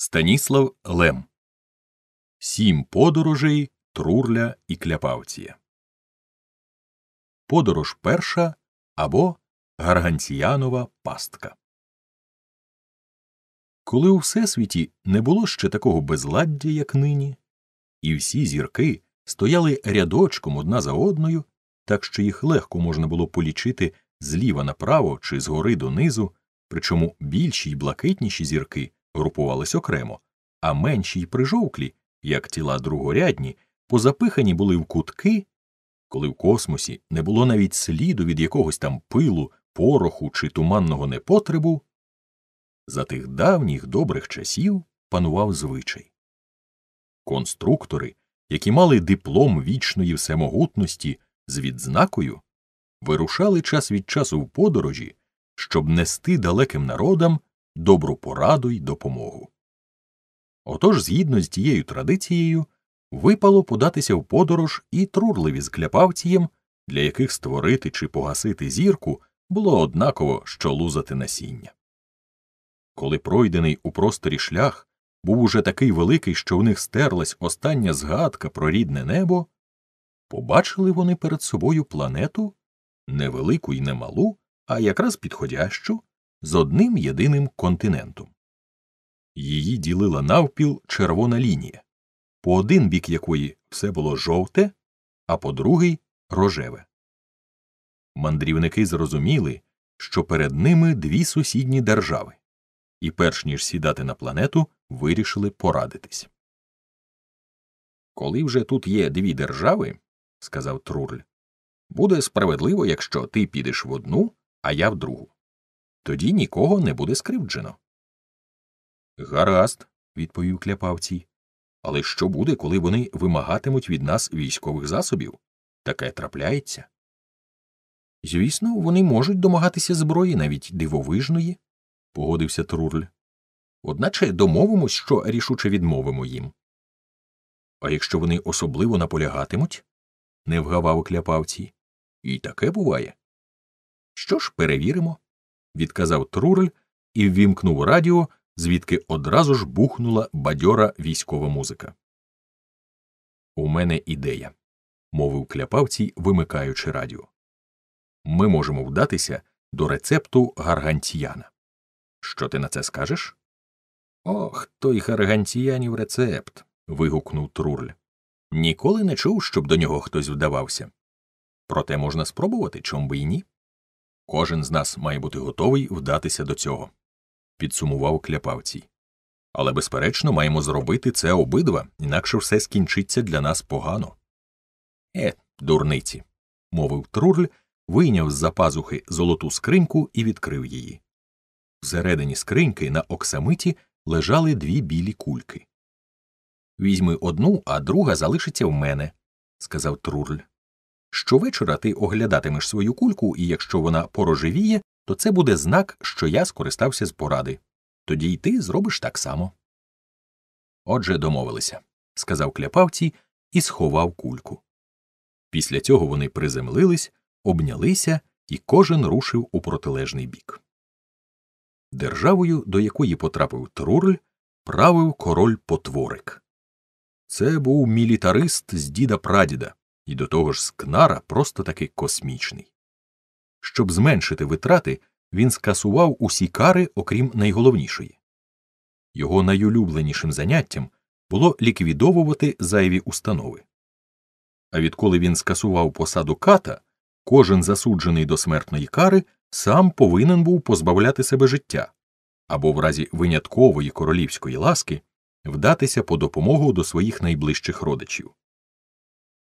Станіслав Лем Сім подорожей Трурля і Кляпавція. Подорож перша або Гарганціянова пастка. Коли у всесвіті не було ще такого безладдя, як нині, і всі зірки стояли рядочком одна за одною, так що їх легко можна було полічити зліва направо чи згори донизу, причому більші й блакитніші зірки групувались окремо, а менші й прижовклі, як тіла другорядні, позапихані були в кутки, коли в космосі не було навіть сліду від якогось там пилу, пороху чи туманного непотребу, за тих давніх добрих часів панував звичай. Конструктори, які мали диплом вічної всемогутності з відзнакою, вирушали час від часу в подорожі, щоб нести далеким народам добру пораду й допомогу. Отож, згідно з тією традицією, випало податися в подорож і трурливі з кляпавцієм, для яких створити чи погасити зірку було однаково, що лузати насіння. Коли пройдений у просторі шлях був уже такий великий, що в них стерлась остання згадка про рідне небо, побачили вони перед собою планету невелику й немалу, а якраз підходящу, з одним єдиним континентом. Її ділила навпіл червона лінія, по один бік якої все було жовте, а по другий рожеве. Мандрівники зрозуміли, що перед ними дві сусідні держави, і, перш ніж сідати на планету, вирішили порадитись. Коли вже тут є дві держави, сказав Трурль, буде справедливо, якщо ти підеш в одну, а я в другу тоді нікого не буде скривджено. Гаразд, відповів кляпавцій. Але що буде, коли вони вимагатимуть від нас військових засобів? Таке трапляється. Звісно, вони можуть домагатися зброї навіть дивовижної, погодився Трурль. Одначе домовимось, що рішуче відмовимо їм. А якщо вони особливо наполягатимуть, не вгавав кляпавці. І таке буває. Що ж, перевіримо відказав труль і ввімкнув радіо, звідки одразу ж бухнула бадьора військова музика. У мене ідея, мовив кляпавці, вимикаючи радіо. Ми можемо вдатися до рецепту гаргантіяна. Що ти на це скажеш? Ох, той гаргантіянів рецепт. вигукнув Труль. Ніколи не чув, щоб до нього хтось вдавався. Проте можна спробувати, чом би і ні. Кожен з нас має бути готовий вдатися до цього, підсумував кляпавцій. Але, безперечно, маємо зробити це обидва, інакше все скінчиться для нас погано. Е, дурниці, мовив Трурль, вийняв з за пазухи золоту скриньку і відкрив її. Всередині скриньки на оксамиті лежали дві білі кульки. Візьми одну, а друга залишиться в мене, сказав Трурль. Щовечора ти оглядатимеш свою кульку, і якщо вона порожевіє, то це буде знак, що я скористався з поради. Тоді й ти зробиш так само. Отже, домовилися, сказав кляпавці і сховав кульку. Після цього вони приземлились, обнялися, і кожен рушив у протилежний бік. Державою, до якої потрапив Трурль, правив король потворик. Це був мілітарист з діда Прадіда, і до того ж скнара просто таки космічний. Щоб зменшити витрати, він скасував усі кари, окрім найголовнішої. Його найулюбленішим заняттям було ліквідовувати зайві установи. А відколи він скасував посаду ката, кожен засуджений до смертної кари сам повинен був позбавляти себе життя або в разі виняткової королівської ласки вдатися по допомогу до своїх найближчих родичів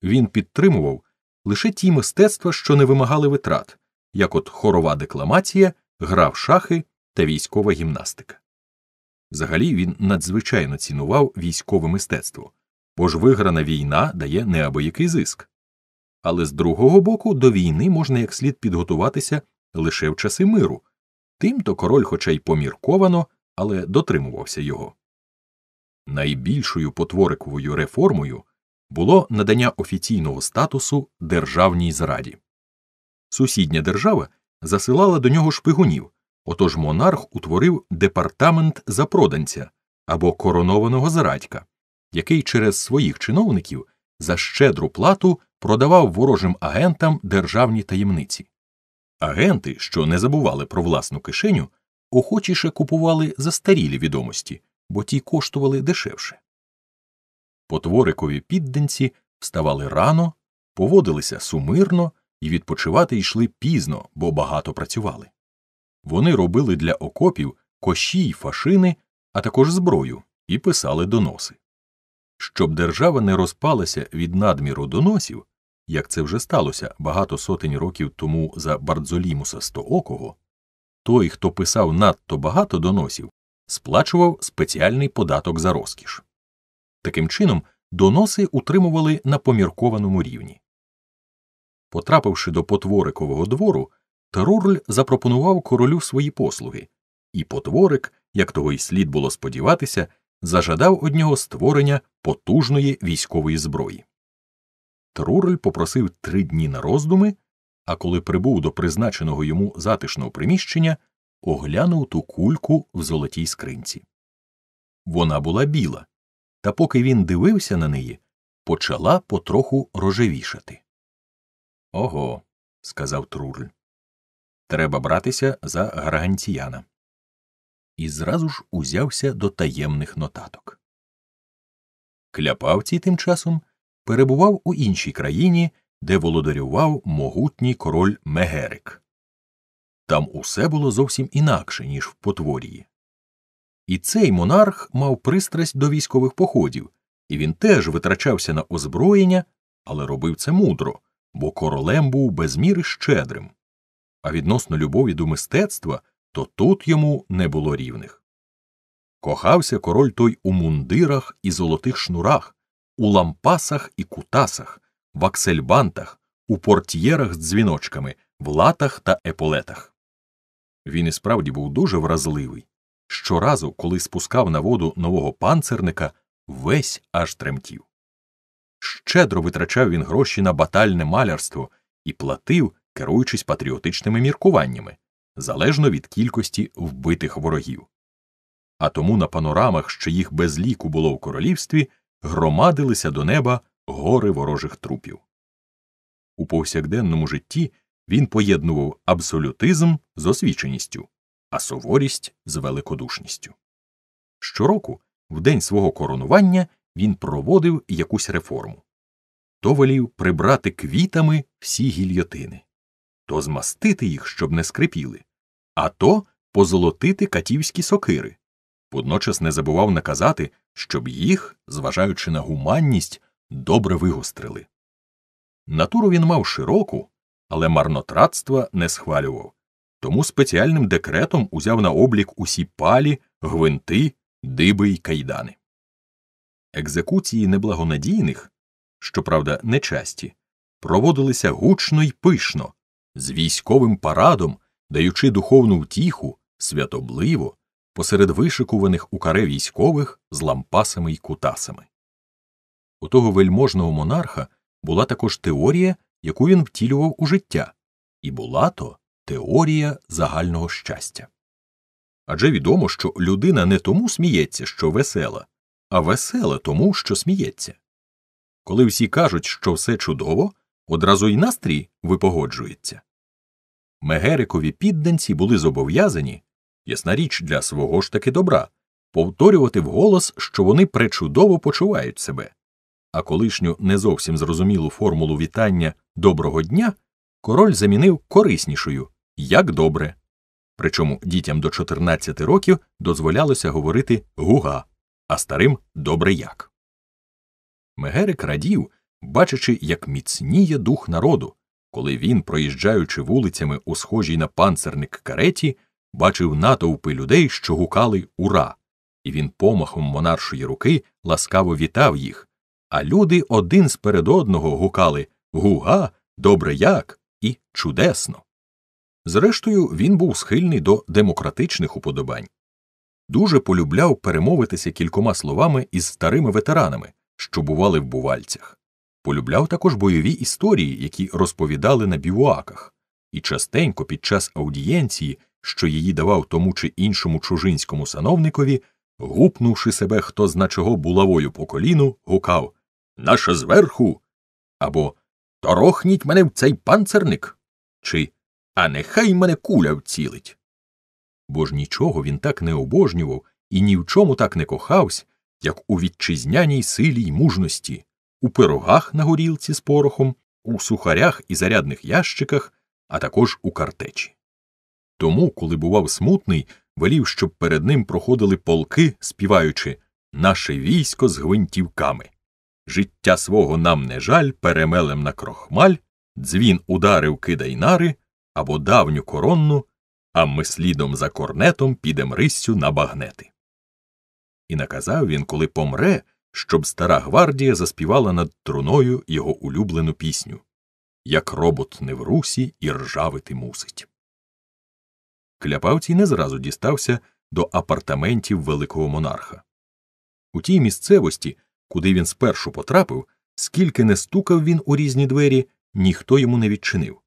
він підтримував лише ті мистецтва, що не вимагали витрат, як от хорова декламація, гра в шахи та військова гімнастика. Взагалі він надзвичайно цінував військове мистецтво, бо ж виграна війна дає неабиякий зиск. Але з другого боку до війни можна як слід підготуватися лише в часи миру, тимто король, хоча й помірковано, але дотримувався його. Найбільшою потвориковою реформою було надання офіційного статусу державній зраді. Сусідня держава засилала до нього шпигунів, отож монарх утворив департамент запроданця або коронованого зрадька, який через своїх чиновників за щедру плату продавав ворожим агентам державні таємниці. Агенти, що не забували про власну кишеню, охочіше купували застарілі відомості, бо ті коштували дешевше. Потворикові підденці вставали рано, поводилися сумирно і відпочивати йшли пізно, бо багато працювали. Вони робили для окопів кощі й фашини, а також зброю і писали доноси. Щоб держава не розпалася від надміру доносів, як це вже сталося багато сотень років тому за Бардзолімуса Стоокого, той, хто писав надто багато доносів, сплачував спеціальний податок за розкіш. Таким чином, доноси утримували на поміркованому рівні. Потрапивши до потворикового двору, Тарурль запропонував королю свої послуги, і потворик, як того й слід було сподіватися, зажадав од нього створення потужної військової зброї. Тарурель попросив три дні на роздуми, а коли прибув до призначеного йому затишного приміщення, оглянув ту кульку в золотій скринці. Вона була біла, та поки він дивився на неї, почала потроху рожевішати. Ого, сказав Труль. Треба братися за Гарганціяна. І зразу ж узявся до таємних нотаток. Кляпавці тим часом перебував у іншій країні, де володарював могутній король Мегерик. Там усе було зовсім інакше, ніж в потворії. І цей монарх мав пристрасть до військових походів, і він теж витрачався на озброєння, але робив це мудро, бо королем був без міри щедрим. А відносно любові до мистецтва, то тут йому не було рівних. Кохався король той у мундирах і золотих шнурах, у лампасах і кутасах, в аксельбантах, у портьєрах з дзвіночками, в латах та еполетах. Він і справді був дуже вразливий щоразу, коли спускав на воду нового панцирника, весь аж тремтів. Щедро витрачав він гроші на батальне малярство і платив, керуючись патріотичними міркуваннями залежно від кількості вбитих ворогів. А тому на панорамах, що їх без ліку було в королівстві, громадилися до неба гори ворожих трупів. У повсякденному житті він поєднував абсолютизм з освіченістю а суворість з великодушністю. Щороку, в день свого коронування, він проводив якусь реформу то волів прибрати квітами всі гільйотини, то змастити їх, щоб не скрипіли, а то позолотити катівські сокири. Водночас не забував наказати, щоб їх, зважаючи на гуманність, добре вигострили. Натуру він мав широку, але марнотратства не схвалював, тому спеціальним декретом узяв на облік усі палі, гвинти, диби й кайдани. Екзекуції неблагонадійних, щоправда, нечасті, проводилися гучно й пишно, з військовим парадом, даючи духовну втіху, святобливо, посеред вишикуваних у каре військових з лампасами й кутасами. У того вельможного монарха була також теорія, яку він втілював у життя, і була то теорія загального щастя. Адже відомо, що людина не тому сміється, що весела, а весела тому, що сміється. Коли всі кажуть, що все чудово, одразу й настрій випогоджується. Мегерикові підданці були зобов'язані, ясна річ для свого ж таки добра, повторювати вголос, що вони пречудово почувають себе, а колишню не зовсім зрозумілу формулу вітання доброго дня король замінив кориснішою як добре. Причому дітям до 14 років дозволялося говорити гуга, а старим добре як. Мегерик радів, бачачи, як міцніє дух народу, коли він, проїжджаючи вулицями у схожій на панцерник кареті, бачив натовпи людей, що гукали Ура! І він помахом монаршої руки ласкаво вітав їх, а люди один з перед одного гукали Гуга, добре як і чудесно. Зрештою, він був схильний до демократичних уподобань. Дуже полюбляв перемовитися кількома словами із старими ветеранами, що бували в бувальцях, полюбляв також бойові історії, які розповідали на бівуаках, і частенько під час аудієнції, що її давав тому чи іншому чужинському сановникові, гупнувши себе хто зна чого булавою по коліну, гукав Наша зверху. або Торохніть мене в цей панцерник. чи а нехай мене куля вцілить. Бо ж нічого він так не обожнював і ні в чому так не кохався, як у вітчизняній силі й мужності, у пирогах на горілці з порохом, у сухарях і зарядних ящиках, а також у картечі. Тому, коли бував смутний, велів, щоб перед ним проходили полки, співаючи Наше військо з гвинтівками. Життя свого нам не жаль перемелем на крохмаль, дзвін ударив кидай нари, або давню коронну, а ми слідом за корнетом підем риссю на багнети. І наказав він, коли помре, щоб стара гвардія заспівала над труною його улюблену пісню Як робот не в русі і ржавити мусить. Кляпавцій не зразу дістався до апартаментів великого монарха. У тій місцевості, куди він спершу потрапив, скільки не стукав він у різні двері, ніхто йому не відчинив.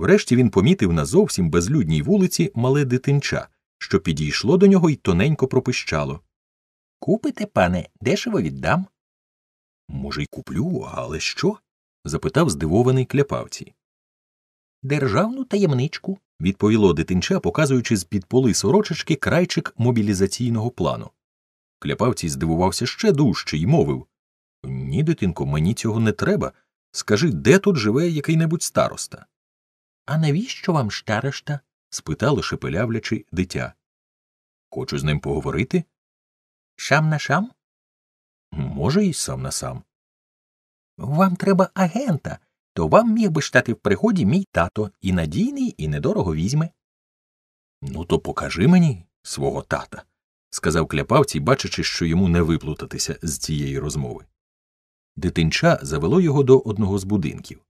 Врешті він помітив на зовсім безлюдній вулиці мале дитинча, що підійшло до нього і тоненько пропищало. Купите, пане, дешево віддам. Може, й куплю, але що? запитав здивований кляпавці. Державну таємничку, відповіло дитинча, показуючи з під поли сорочечки крайчик мобілізаційного плану. Кляпавці здивувався ще дужче і мовив Ні, дитинко, мені цього не треба. Скажи, де тут живе який небудь староста? А навіщо вам ще решта? спитало шепелявлячи дитя. Хочу з ним поговорити. Шам на шам? Може, і сам на сам. Вам треба агента, то вам міг би стати в пригоді мій тато і надійний, і недорого візьме. Ну, то покажи мені свого тата, сказав кляпавці, бачачи, що йому не виплутатися з цієї розмови. Дитинча завело його до одного з будинків.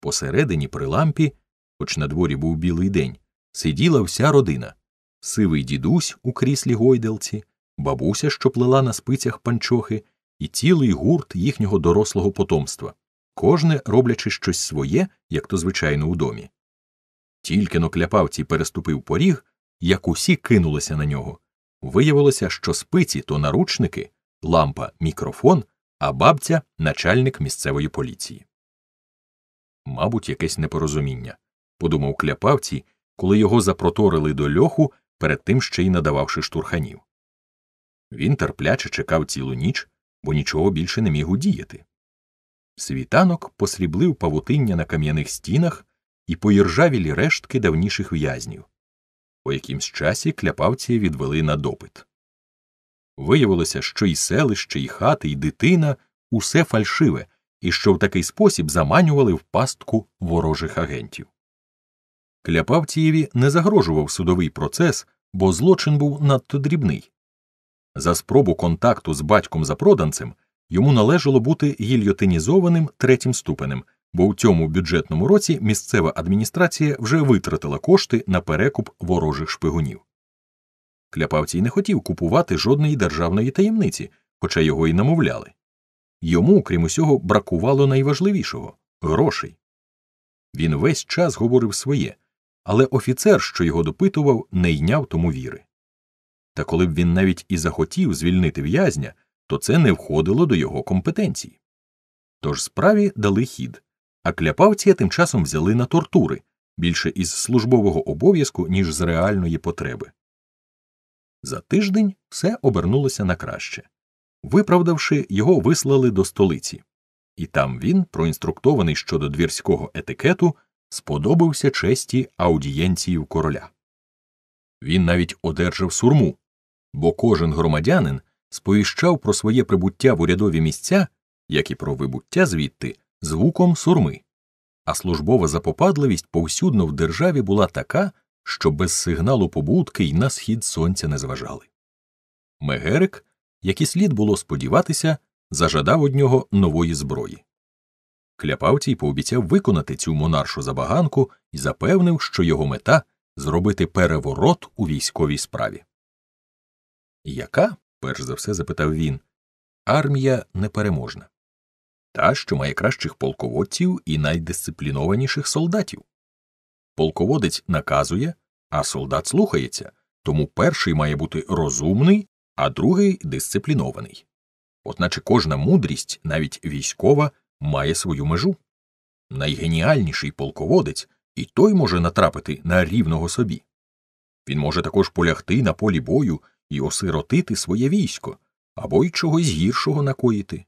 Посередині при лампі хоч на дворі був білий день, сиділа вся родина сивий дідусь у кріслі гойделці, бабуся, що плела на спицях панчохи, і цілий гурт їхнього дорослого потомства, кожне роблячи щось своє, як то звичайно у домі. Тільки но кляпавці переступив поріг, як усі кинулися на нього. Виявилося, що спиці то наручники, лампа мікрофон, а бабця начальник місцевої поліції. Мабуть, якесь непорозуміння подумав кляпавці, коли його запроторили до льоху, перед тим ще й надававши штурханів. Він терпляче чекав цілу ніч, бо нічого більше не міг удіяти. Світанок посріблив павутиння на кам'яних стінах і поіржавілі рештки давніших в'язнів. По якимсь часі кляпавці відвели на допит. Виявилося, що і селище, і хати, і дитина усе фальшиве, і що в такий спосіб заманювали в пастку ворожих агентів. Кляпавцієві не загрожував судовий процес, бо злочин був надто дрібний. За спробу контакту з батьком запроданцем йому належало бути гільйотинізованим третім ступенем, бо у цьому бюджетному році місцева адміністрація вже витратила кошти на перекуп ворожих шпигунів. Кляпавцій не хотів купувати жодної державної таємниці, хоча його і намовляли. Йому, крім усього, бракувало найважливішого грошей. Він весь час говорив своє, але офіцер, що його допитував, не йняв тому віри. Та коли б він навіть і захотів звільнити в'язня, то це не входило до його компетенції. Тож справі дали хід, а кляпавція тим часом взяли на тортури більше із службового обов'язку, ніж з реальної потреби. За тиждень все обернулося на краще. Виправдавши, його вислали до столиці, і там він, проінструктований щодо двірського етикету, сподобався честі аудієнцію короля. Він навіть одержав сурму, бо кожен громадянин сповіщав про своє прибуття в урядові місця, як і про вибуття звідти, звуком сурми, а службова запопадливість повсюдно в державі була така, що без сигналу побудки й на схід сонця не зважали. Мегерик, як і слід було сподіватися, зажадав од нього нової зброї. Кляпавцій пообіцяв типу, виконати цю монаршу забаганку і запевнив, що його мета зробити переворот у військовій справі. Яка, перш за все запитав він, армія непереможна, та, що має кращих полководців і найдисциплінованіших солдатів. Полководець наказує, а солдат слухається, тому перший має бути розумний, а другий дисциплінований. Одначе кожна мудрість, навіть військова, має свою межу. Найгеніальніший полководець і той може натрапити на рівного собі. Він може також полягти на полі бою і осиротити своє військо або й чогось гіршого накоїти.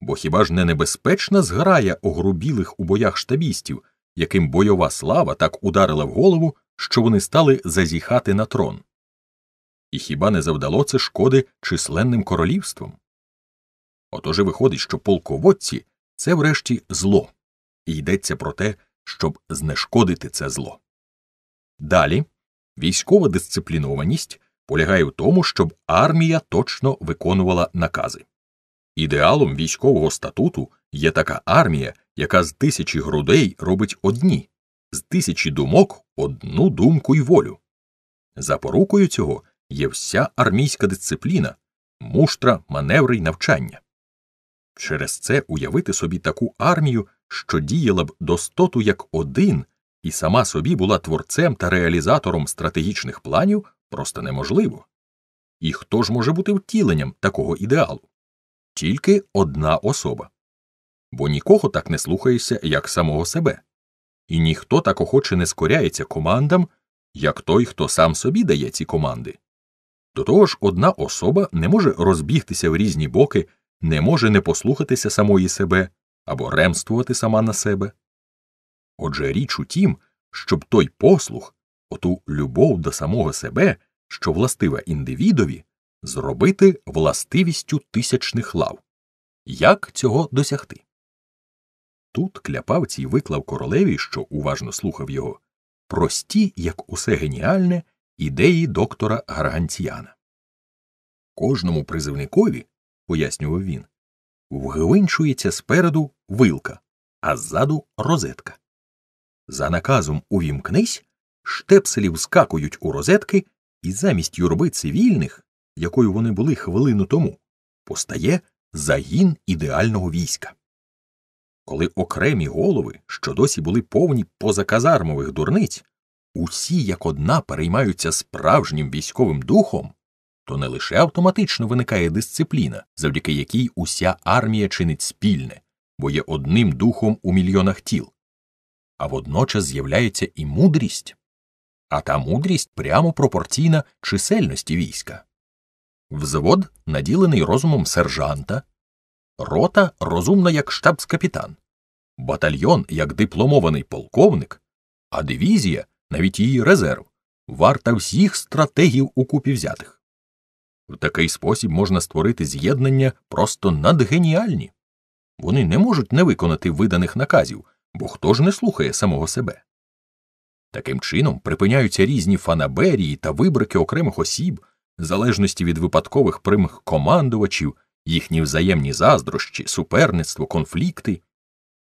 Бо хіба ж не небезпечна зграя огрубілих у боях штабістів, яким бойова слава так ударила в голову, що вони стали зазіхати на трон? І хіба не завдало це шкоди численним королівством? Отож і виходить, що полководці це, врешті, зло, і йдеться про те, щоб знешкодити це зло. Далі військова дисциплінованість полягає в тому, щоб армія точно виконувала накази. Ідеалом військового статуту є така армія, яка з тисячі грудей робить одні, з тисячі думок одну думку й волю. Запорукою цього є вся армійська дисципліна, муштра, маневри й навчання. Через це уявити собі таку армію, що діяла б достоту як один, і сама собі була творцем та реалізатором стратегічних планів просто неможливо. І хто ж може бути втіленням такого ідеалу? Тільки одна особа. Бо нікого так не слухаєшся, як самого себе, і ніхто так охоче не скоряється командам, як той, хто сам собі дає ці команди. До того ж, одна особа не може розбігтися в різні боки не може не послухатися самої себе або ремствувати сама на себе. Отже, річ у тім, щоб той послух, оту любов до самого себе, що властива індивідові, зробити властивістю тисячних лав. Як цього досягти? Тут кляпавцій виклав королеві, що уважно слухав його, прості, як усе геніальне, ідеї доктора Гарганціяна. Кожному призивникові пояснював він. Вгвинчується спереду вилка, а ззаду розетка. За наказом увімкнись, штепселі вскакують у розетки, і замість юрби цивільних, якою вони були хвилину тому, постає загін ідеального війська. Коли окремі голови, що досі були повні позаказармових дурниць, усі як одна переймаються справжнім військовим духом, то не лише автоматично виникає дисципліна, завдяки якій уся армія чинить спільне, бо є одним духом у мільйонах тіл, а водночас з'являється і мудрість, а та мудрість прямо пропорційна чисельності війська. Взвод наділений розумом сержанта, рота розумна як штабс-капітан, батальйон як дипломований полковник, а дивізія навіть її резерв, варта всіх стратегів у купі взятих. В такий спосіб можна створити з'єднання просто надгеніальні. Вони не можуть не виконати виданих наказів, бо хто ж не слухає самого себе. Таким чином припиняються різні фанаберії та вибрики окремих осіб, в залежності від випадкових прямих командувачів, їхні взаємні заздрощі, суперництво, конфлікти.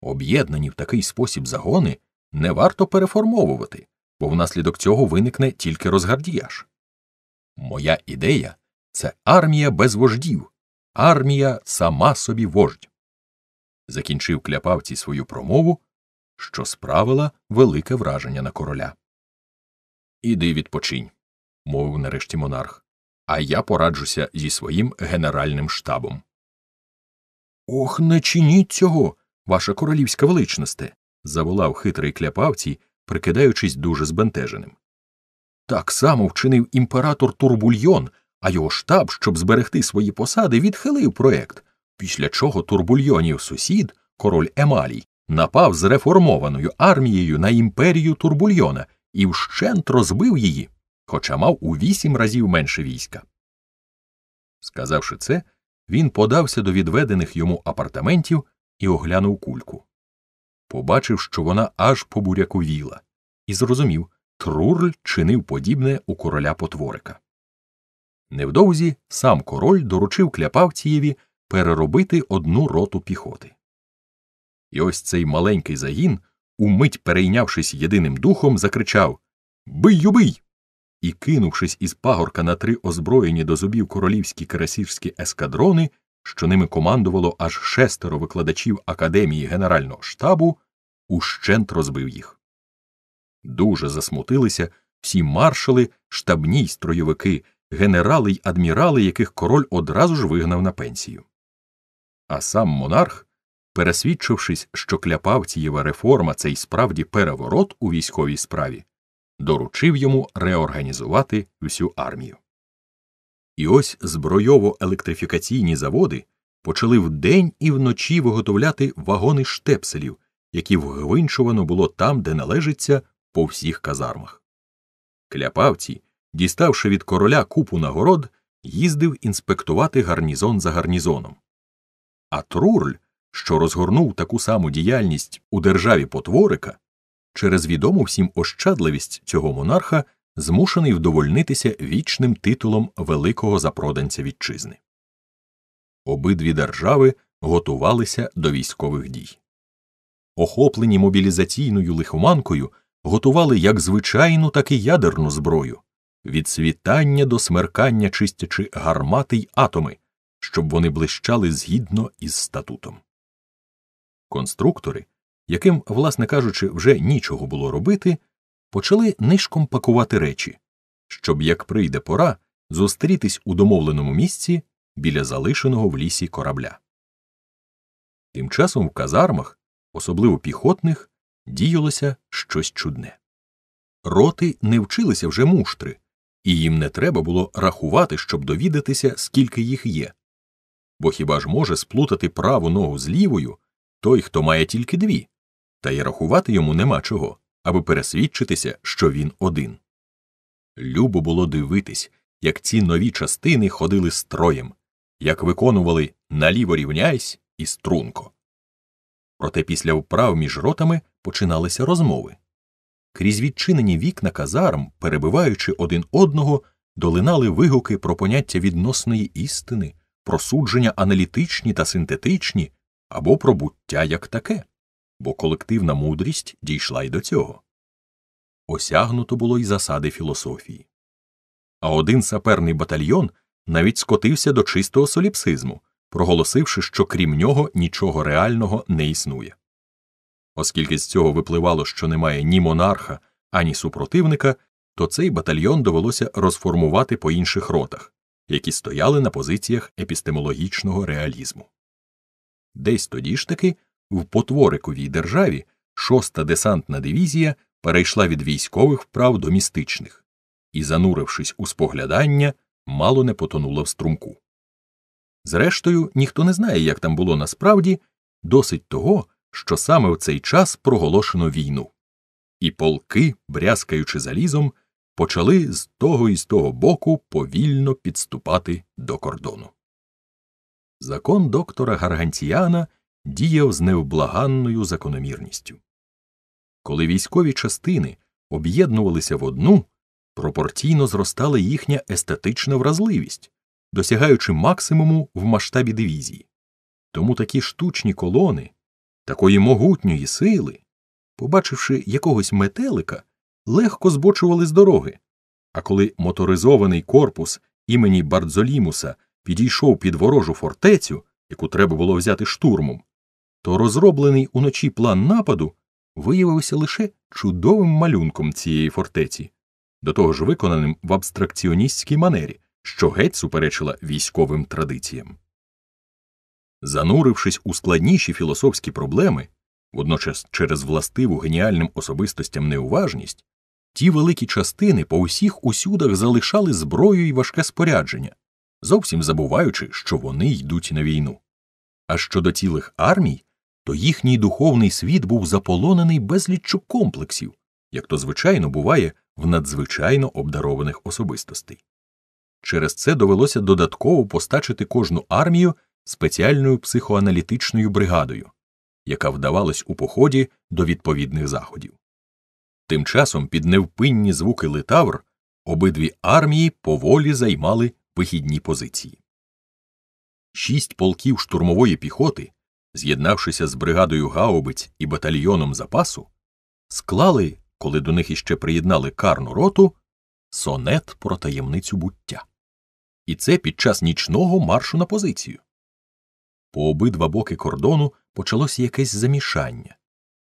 Об'єднані в такий спосіб загони не варто переформовувати, бо внаслідок цього виникне тільки розгардіяж. Моя ідея це армія без вождів, армія сама собі вождь. Закінчив кляпавці свою промову, що справила велике враження на короля. Іди відпочинь, мовив нарешті монарх, а я пораджуся зі своїм генеральним штабом. Ох, не чиніть цього, ваша королівська величносте. заволав хитрий кляпавці, прикидаючись дуже збентеженим. Так само вчинив імператор Турбульйон а його штаб, щоб зберегти свої посади, відхилив проект, після чого турбульйонів сусід, король Емалій, напав з реформованою армією на імперію турбульйона і вщент розбив її, хоча мав у вісім разів менше війська. Сказавши це, він подався до відведених йому апартаментів і оглянув кульку. Побачив, що вона аж побуряковіла, і зрозумів Трурль чинив подібне у короля потворика. Невдовзі сам король доручив кляпавцієві переробити одну роту піхоти. І ось цей маленький загін, умить перейнявшись єдиним духом, закричав Бий юбий! І, кинувшись із пагорка на три озброєні до зубів королівські карасірські ескадрони, що ними командувало аж шестеро викладачів академії Генерального штабу, ущент розбив їх. Дуже засмутилися всі маршали, штабні й стройовики, генерали й адмірали, яких король одразу ж вигнав на пенсію. А сам монарх, пересвідчившись, що кляпавцієва реформа це й справді переворот у військовій справі, доручив йому реорганізувати всю армію. І ось збройово електрифікаційні заводи почали вдень і вночі виготовляти вагони штепселів, які вгвинчувано було там, де належиться, по всіх казармах. Кляпавці, діставши від короля купу нагород, їздив інспектувати гарнізон за гарнізоном. А Трурль, що розгорнув таку саму діяльність у державі потворика, через відому всім ощадливість цього монарха змушений вдовольнитися вічним титулом великого запроданця вітчизни. Обидві держави готувалися до військових дій. Охоплені мобілізаційною лихоманкою готували як звичайну, так і ядерну зброю, від світання до смеркання чистячи гармати й атоми, щоб вони блищали згідно із статутом. Конструктори, яким, власне кажучи, вже нічого було робити, почали нишком пакувати речі, щоб, як прийде пора, зустрітись у домовленому місці біля залишеного в лісі корабля. Тим часом в казармах, особливо піхотних, діялося щось чудне. Роти не вчилися вже муштри, і їм не треба було рахувати, щоб довідатися, скільки їх є. Бо хіба ж може сплутати праву ногу з лівою той, хто має тільки дві, та й рахувати йому нема чого, аби пересвідчитися, що він один. Любо було дивитись, як ці нові частини ходили строєм, як виконували наліво рівняйсь і струнко. Проте після вправ між ротами починалися розмови. Крізь відчинені вікна казарм, перебиваючи один одного, долинали вигуки про поняття відносної істини, про судження аналітичні та синтетичні або про буття як таке, бо колективна мудрість дійшла й до цього. Осягнуто було й засади філософії. А один саперний батальйон навіть скотився до чистого соліпсизму, проголосивши, що крім нього нічого реального не існує. Оскільки з цього випливало, що немає ні монарха, ані супротивника, то цей батальйон довелося розформувати по інших ротах, які стояли на позиціях епістемологічного реалізму. Десь тоді ж таки в потвориковій державі шоста десантна дивізія перейшла від військових вправ до містичних і, занурившись у споглядання, мало не потонула в струмку. Зрештою, ніхто не знає, як там було насправді, досить того що саме в цей час проголошено війну, і полки, брязкаючи залізом, почали з того і з того боку повільно підступати до кордону. Закон доктора Гарганціяна діяв з невблаганною закономірністю. Коли військові частини об'єднувалися в одну, пропорційно зростала їхня естетична вразливість, досягаючи максимуму в масштабі дивізії. Тому такі штучні колони такої могутньої сили, побачивши якогось метелика, легко збочували з дороги. А коли моторизований корпус імені Бардзолімуса підійшов під ворожу фортецю, яку треба було взяти штурмом, то розроблений уночі план нападу виявився лише чудовим малюнком цієї фортеці, до того ж виконаним в абстракціоністській манері, що геть суперечила військовим традиціям. Занурившись у складніші філософські проблеми, водночас через властиву геніальним особистостям неуважність, ті великі частини по усіх усюдах залишали зброю і важке спорядження, зовсім забуваючи, що вони йдуть на війну. А щодо цілих армій, то їхній духовний світ був заполонений безліччю комплексів, як то звичайно буває в надзвичайно обдарованих особистостей. Через це довелося додатково постачити кожну армію спеціальною психоаналітичною бригадою, яка вдавалась у поході до відповідних заходів. Тим часом під невпинні звуки литавр обидві армії поволі займали вихідні позиції. Шість полків штурмової піхоти, з'єднавшися з бригадою гаубиць і батальйоном запасу, склали, коли до них іще приєднали карну роту, сонет про таємницю буття. І це під час нічного маршу на позицію. По обидва боки кордону почалося якесь замішання.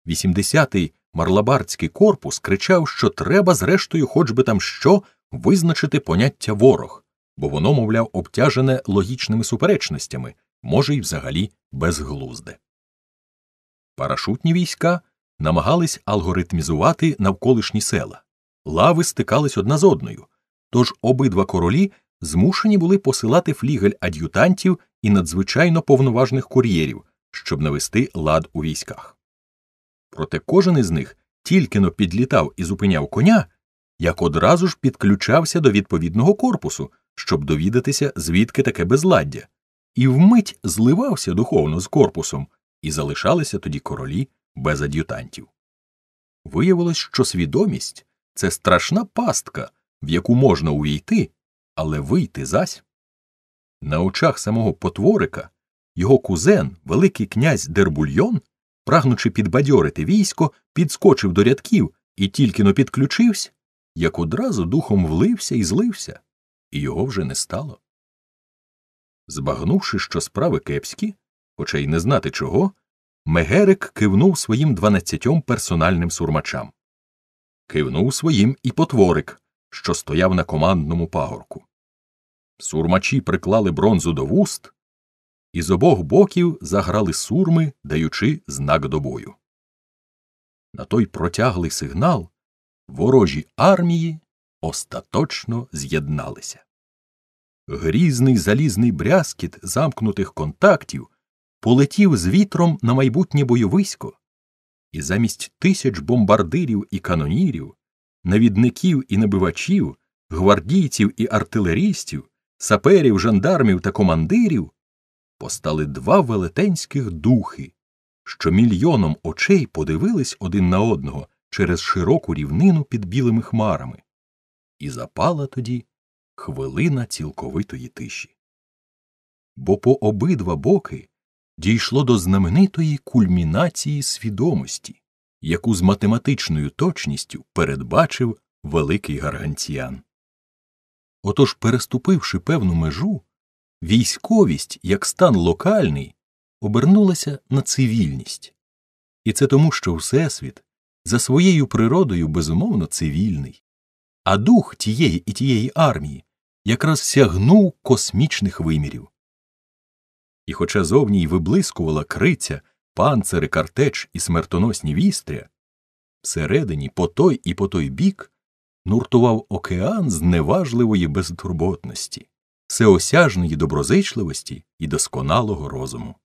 80-й марлабардський корпус кричав, що треба, зрештою, хоч би там що, визначити поняття ворог, бо воно, мовляв, обтяжене логічними суперечностями, може, й взагалі безглузде. Парашутні війська намагались алгоритмізувати навколишні села, лави стикались одна з одною, тож обидва королі змушені були посилати флігель ад'ютантів і надзвичайно повноважних кур'єрів, щоб навести лад у військах. Проте кожен із них тільки но підлітав і зупиняв коня, як одразу ж підключався до відповідного корпусу, щоб довідатися, звідки таке безладдя, і вмить зливався духовно з корпусом, і залишалися тоді королі без ад'ютантів. Виявилось, що свідомість це страшна пастка, в яку можна увійти, але вийти зась на очах самого потворика його кузен, Великий князь Дербульйон, прагнучи підбадьорити військо, підскочив до рядків і тільки но підключився, як одразу духом влився і злився, і його вже не стало. Збагнувши, що справи кепські, хоча й не знати чого, Мегерик кивнув своїм дванадцятьом персональним сурмачам. Кивнув своїм і потворик, що стояв на командному пагорку. Сурмачі приклали бронзу до вуст, і з обох боків заграли сурми, даючи знак до бою. На той протяглий сигнал ворожі армії остаточно з'єдналися. Грізний залізний брязкіт замкнутих контактів полетів з вітром на майбутнє бойовисько, і замість тисяч бомбардирів і канонірів, навідників і набивачів, гвардійців і артилерістів саперів, жандармів та командирів постали два велетенських духи, що мільйоном очей подивились один на одного через широку рівнину під білими хмарами, і запала тоді хвилина цілковитої тиші. Бо по обидва боки дійшло до знаменитої кульмінації свідомості, яку з математичною точністю передбачив великий гарганціян. Отож, переступивши певну межу, військовість як стан локальний обернулася на цивільність. І це тому, що Всесвіт за своєю природою безумовно цивільний, а дух тієї і тієї армії якраз сягнув космічних вимірів. І, хоча зовні й виблискувала криця, панцири, картеч і смертоносні вістря, всередині по той і по той бік нуртував океан зневажливої безтурботності, всеосяжної доброзичливості і досконалого розуму.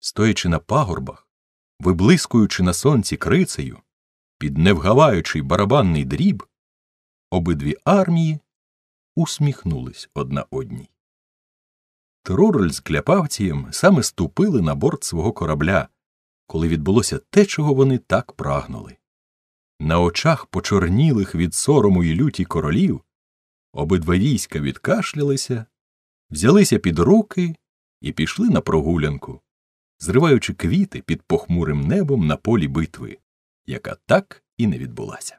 Стоячи на пагорбах, виблискуючи на сонці крицею, під невгаваючий барабанний дріб, обидві армії усміхнулись одна одній. Трурель з кляпавцієм саме ступили на борт свого корабля, коли відбулося те, чого вони так прагнули. На очах почорнілих від сорому і люті королів обидва війська відкашлялися, взялися під руки і пішли на прогулянку, зриваючи квіти під похмурим небом на полі битви, яка так і не відбулася.